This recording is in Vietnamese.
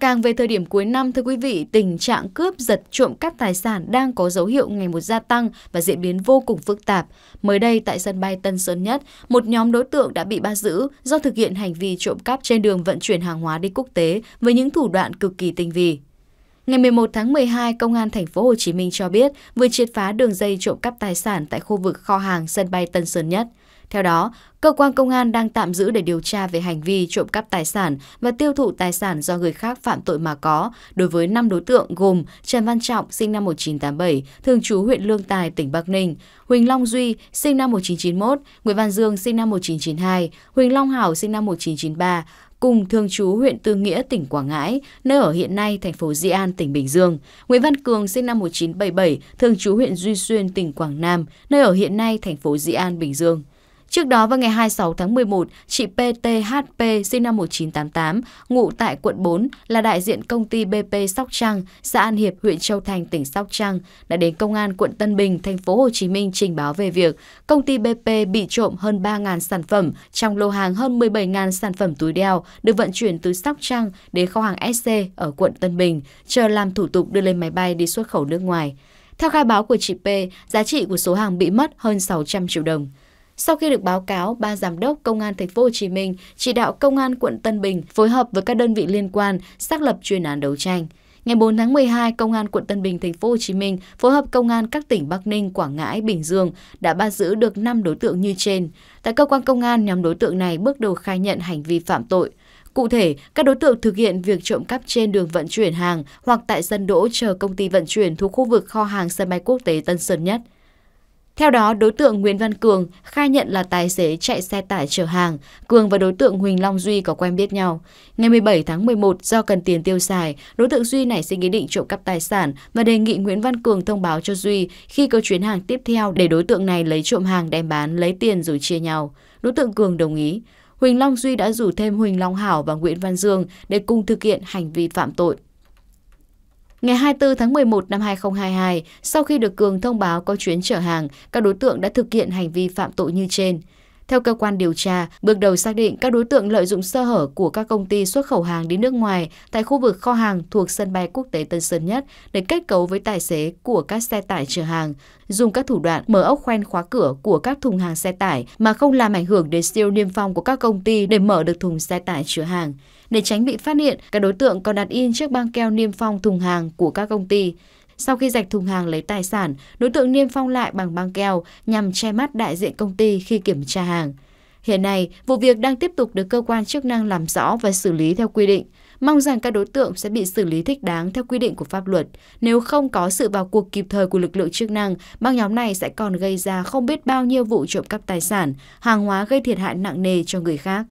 Càng về thời điểm cuối năm, thưa quý vị, tình trạng cướp giật trộm cắp tài sản đang có dấu hiệu ngày một gia tăng và diễn biến vô cùng phức tạp. Mới đây, tại sân bay Tân Sơn Nhất, một nhóm đối tượng đã bị bắt giữ do thực hiện hành vi trộm cắp trên đường vận chuyển hàng hóa đi quốc tế với những thủ đoạn cực kỳ tinh vi. Ngày 11 tháng 12, Công an thành phố Hồ Chí Minh cho biết vừa triệt phá đường dây trộm cắp tài sản tại khu vực kho hàng sân bay Tân Sơn Nhất. Theo đó, cơ quan công an đang tạm giữ để điều tra về hành vi trộm cắp tài sản và tiêu thụ tài sản do người khác phạm tội mà có đối với 5 đối tượng gồm Trần Văn Trọng sinh năm 1987, thường trú huyện Lương Tài, tỉnh Bắc Ninh, Huỳnh Long Duy sinh năm 1991, Nguyễn Văn Dương sinh năm 1992, Huỳnh Long Hảo sinh năm 1993, cùng thường trú huyện Tư Nghĩa, tỉnh Quảng Ngãi, nơi ở hiện nay thành phố Di An, tỉnh Bình Dương. Nguyễn Văn Cường sinh năm 1977, thường trú huyện Duy Xuyên, tỉnh Quảng Nam, nơi ở hiện nay thành phố Di An, Bình Dương. Trước đó vào ngày 26 tháng 11, chị PTHP sinh năm 1988, ngụ tại quận 4 là đại diện công ty BP Sóc Trăng, xã An Hiệp, huyện Châu Thành, tỉnh Sóc Trăng đã đến công an quận Tân Bình, thành phố Hồ Chí Minh trình báo về việc công ty BP bị trộm hơn 3.000 sản phẩm trong lô hàng hơn 17.000 sản phẩm túi đeo được vận chuyển từ Sóc Trăng đến kho hàng SC ở quận Tân Bình, chờ làm thủ tục đưa lên máy bay đi xuất khẩu nước ngoài. Theo khai báo của chị P, giá trị của số hàng bị mất hơn 600 triệu đồng. Sau khi được báo cáo, ba Giám đốc Công an tp Minh chỉ đạo Công an quận Tân Bình phối hợp với các đơn vị liên quan xác lập chuyên án đấu tranh. Ngày 4 tháng 12, Công an quận Tân Bình, Thành phố Hồ Chí Minh phối hợp Công an các tỉnh Bắc Ninh, Quảng Ngãi, Bình Dương đã bắt giữ được 5 đối tượng như trên. Tại cơ quan công an, nhóm đối tượng này bước đầu khai nhận hành vi phạm tội. Cụ thể, các đối tượng thực hiện việc trộm cắp trên đường vận chuyển hàng hoặc tại sân đỗ chờ công ty vận chuyển thuộc khu vực kho hàng sân bay quốc tế Tân Sơn Nhất. Theo đó, đối tượng Nguyễn Văn Cường khai nhận là tài xế chạy xe tải chở hàng. Cường và đối tượng Huỳnh Long Duy có quen biết nhau. Ngày 17 tháng 11, do cần tiền tiêu xài, đối tượng Duy nảy sinh ý định trộm cắp tài sản và đề nghị Nguyễn Văn Cường thông báo cho Duy khi có chuyến hàng tiếp theo để đối tượng này lấy trộm hàng đem bán, lấy tiền rồi chia nhau. Đối tượng Cường đồng ý. Huỳnh Long Duy đã rủ thêm Huỳnh Long Hảo và Nguyễn Văn Dương để cùng thực hiện hành vi phạm tội. Ngày 24 tháng 11 năm 2022, sau khi được Cường thông báo có chuyến chở hàng, các đối tượng đã thực hiện hành vi phạm tội như trên. Theo cơ quan điều tra, bước đầu xác định các đối tượng lợi dụng sơ hở của các công ty xuất khẩu hàng đi nước ngoài tại khu vực kho hàng thuộc sân bay quốc tế Tân Sơn Nhất để kết cấu với tài xế của các xe tải chở hàng, dùng các thủ đoạn mở ốc khoen khóa cửa của các thùng hàng xe tải mà không làm ảnh hưởng đến siêu niêm phong của các công ty để mở được thùng xe tải chở hàng. Để tránh bị phát hiện, các đối tượng còn đặt in chiếc băng keo niêm phong thùng hàng của các công ty. Sau khi rạch thùng hàng lấy tài sản, đối tượng niêm phong lại bằng băng keo nhằm che mắt đại diện công ty khi kiểm tra hàng. Hiện nay, vụ việc đang tiếp tục được cơ quan chức năng làm rõ và xử lý theo quy định. Mong rằng các đối tượng sẽ bị xử lý thích đáng theo quy định của pháp luật. Nếu không có sự vào cuộc kịp thời của lực lượng chức năng, băng nhóm này sẽ còn gây ra không biết bao nhiêu vụ trộm cắp tài sản, hàng hóa gây thiệt hại nặng nề cho người khác.